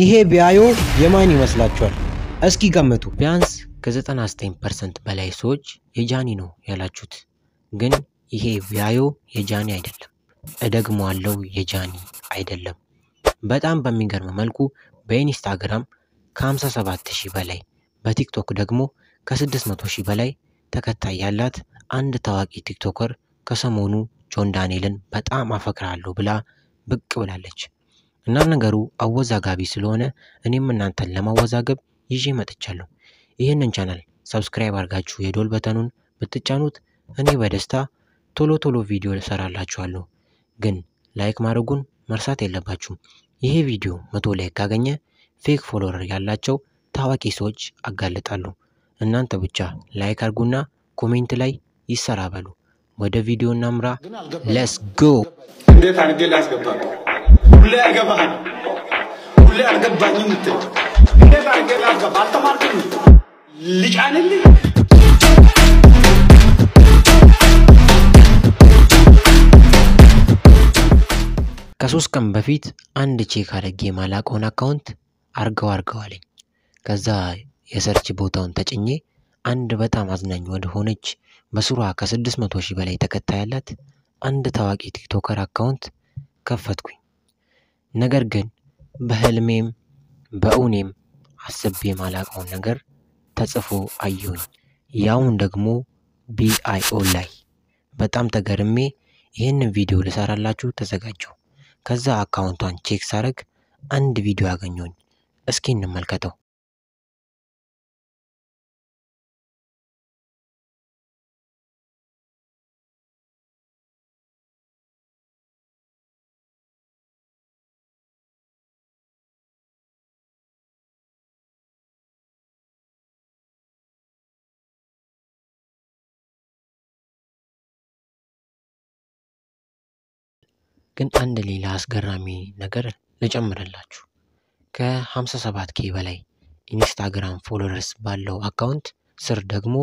ይሄ ቢያዩ የማን ይመስላችኋል? እስኪ ገምቱ። ቢያንስ ከ99% በላይ ሰዎች የጃኒ ነው ያላችሁት፣ ግን ይሄ ቢያዩ የጃኒ አይደለም። አለው የጃኒ አይደለም። በጣም በሚገርም መልኩ በኢንስታግራም ከ57 ሺህ በላይ በቲክቶክ ደግሞ ከ600 ሺህ በላይ ተከታይ ያላት አንድ ታዋቂ ቲክቶከር ከሰሞኑ ጆን ዳንኤልን በጣም አፈቅራለሁ ብላ ብቅ ብላለች። እናም ነገሩ አወዛጋቢ ስለሆነ እኔም እናንተን ለማወዛገብ ይዤ መጥቻለሁ። ይህንን ቻናል ሰብስክራይብ አድርጋችሁ የዶል በተኑን ብትጫኑት እኔ በደስታ ቶሎ ቶሎ ቪዲዮ እሰራላችኋለሁ። ግን ላይክ ማድረጉን መርሳት የለባችሁም። ይሄ ቪዲዮ መቶ ላይክ ካገኘ ፌክ ፎሎወር ያላቸው ታዋቂ ሰዎች አጋልጣሉ። እናንተ ብቻ ላይክ አድርጉና ኮሜንት ላይ ይሰራ በሉ። ወደ ቪዲዮ እናምራ። ለስ ጎ እንዴት አድርጌ ላስገባ ሁሌ አይገባህም፣ ሁሌ አልገባኝ ምትል እንዴት አድርጌ ላስገባ አልተማርክም ልጫንልኝ ከሶስት ቀን በፊት አንድ ቼክ አድርጌ ማላቀውን አካውንት አርገው አርገው አለኝ። ከዛ የሰርች ቦታውን ተጭኜ አንድ በጣም አዝናኝ ወደ ሆነች በስሯ ከስድስት መቶ ሺህ በላይ ተከታይ ያላት አንድ ታዋቂ ቲክቶከር አካውንት ከፈትኩኝ። ነገር ግን በህልሜም በእውኔም አስቤ ማላቀውን ነገር ተጽፎ አየሁኝ። ያውን ደግሞ ቢአይኦ ላይ በጣም ተገርሜ ይህንን ቪዲዮ ልሰራላችሁ ተዘጋጀው። ከዛ አካውንቷን ቼክ ሳረግ አንድ ቪዲዮ ያገኘሁኝ። እስኪ እንመልከተው። ግን አንድ ሌላ አስገራሚ ነገር ልጨምርላችሁ። ከ57 ኬ በላይ ኢንስታግራም ፎሎወርስ ባለው አካውንት ስር ደግሞ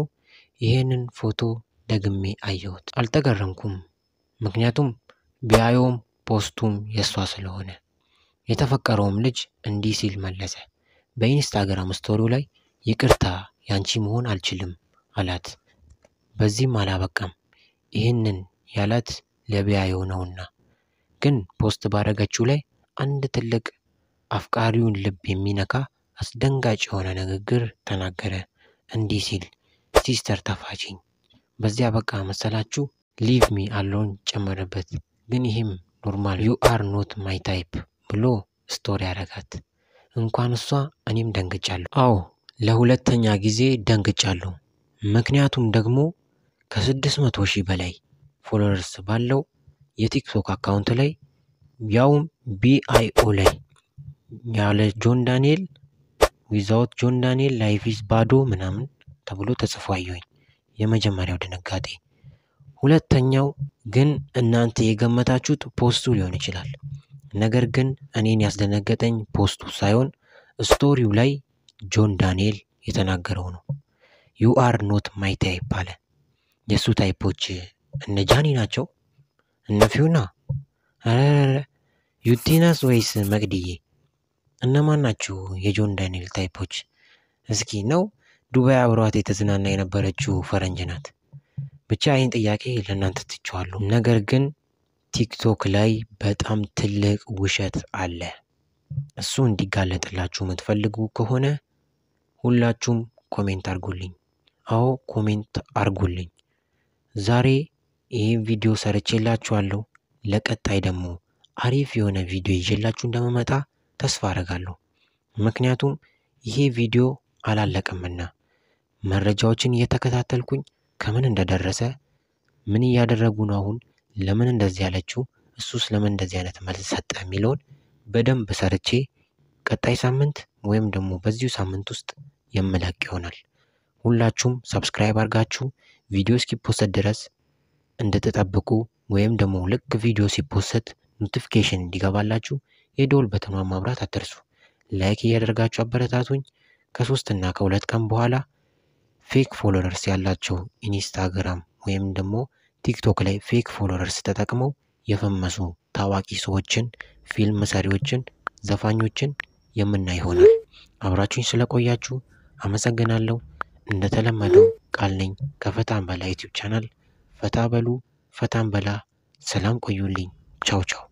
ይህንን ፎቶ ደግሜ አየሁት። አልተገረምኩም፣ ምክንያቱም ቢያየውም ፖስቱም የእሷ ስለሆነ። የተፈቀረውም ልጅ እንዲህ ሲል መለሰ። በኢንስታግራም ስቶሪው ላይ ይቅርታ ያንቺ መሆን አልችልም አላት። በዚህም አላበቃም። ይህንን ያላት ለቢያየው ነውና ግን ፖስት ባደረገችው ላይ አንድ ትልቅ አፍቃሪውን ልብ የሚነካ አስደንጋጭ የሆነ ንግግር ተናገረ። እንዲህ ሲል ሲስተር ተፋችኝ፣ በዚያ በቃ መሰላችሁ። ሊቭ ሚ አለውን ጨመረበት። ግን ይህም ኖርማል ዩ አር ኖት ማይ ታይፕ ብሎ ስቶሪ ያረጋት እንኳን እሷ እኔም ደንግጫለሁ። አዎ ለሁለተኛ ጊዜ ደንግጫለሁ። ምክንያቱም ደግሞ ከስድስት መቶ ሺህ በላይ ፎሎወርስ ባለው የቲክቶክ አካውንት ላይ ያውም ቢአይኦ ላይ ያለ ጆን ዳንኤል ዊዛውት ጆን ዳንኤል ላይፍ ኢዝ ባዶ ምናምን ተብሎ ተጽፎ አየሁኝ። የመጀመሪያው ድንጋጤ። ሁለተኛው ግን እናንተ የገመታችሁት ፖስቱ ሊሆን ይችላል። ነገር ግን እኔን ያስደነገጠኝ ፖስቱ ሳይሆን ስቶሪው ላይ ጆን ዳንኤል የተናገረው ነው። ዩ አር ኖት ማይ ታይፕ አለ። የእሱ ታይፖች እነ ጃኒ ናቸው እነፊውና ፊዮና አረረረ ዩቲናስ ወይስ መቅድዬ? እነማን ናችሁ የጆን ዳንኤል ታይፖች? እስኪ ነው ዱባይ አብሯት የተዝናና የነበረችው ፈረንጅ ናት። ብቻ ይህን ጥያቄ ለእናንተ ትችዋለሁ። ነገር ግን ቲክቶክ ላይ በጣም ትልቅ ውሸት አለ። እሱ እንዲጋለጥላችሁ የምትፈልጉ ከሆነ ሁላችሁም ኮሜንት አርጉልኝ። አዎ ኮሜንት አርጉልኝ። ዛሬ ይህም ቪዲዮ ሰርቼላችኋለሁ። ለቀጣይ ደግሞ አሪፍ የሆነ ቪዲዮ ይዤላችሁ እንደምመጣ ተስፋ አደርጋለሁ። ምክንያቱም ይሄ ቪዲዮ አላለቅምና መረጃዎችን እየተከታተልኩኝ ከምን እንደደረሰ ምን እያደረጉ ነው፣ አሁን ለምን እንደዚህ ያለችው፣ እሱስ ለምን እንደዚህ አይነት መልስ ሰጠ የሚለውን በደንብ ሰርቼ ቀጣይ ሳምንት ወይም ደግሞ በዚሁ ሳምንት ውስጥ የምለቅ ይሆናል። ሁላችሁም ሰብስክራይብ አድርጋችሁ ቪዲዮ እስኪፖሰት ድረስ እንድትጠብቁ ወይም ደግሞ ልክ ቪዲዮ ሲፖሰት ኖቲፊኬሽን እንዲገባላችሁ የደወል በተኗን ማብራት አትርሱ። ላይክ እያደረጋችሁ አበረታቱኝ። ከሶስት እና ከሁለት ቀን በኋላ ፌክ ፎሎወርስ ያላቸው ኢንስታግራም ወይም ደግሞ ቲክቶክ ላይ ፌክ ፎሎወርስ ተጠቅመው የፈመሱ ታዋቂ ሰዎችን፣ ፊልም ሰሪዎችን፣ ዘፋኞችን የምናይ ይሆናል። አብራችሁኝ ስለቆያችሁ አመሰግናለሁ። እንደተለመደው ቃል ነኝ ከፈታን በላይ ዩቲዩብ ቻናል ፈታ በሉ፣ ፈታን በላ። ሰላም ቆዩልኝ። ቻው ቻው።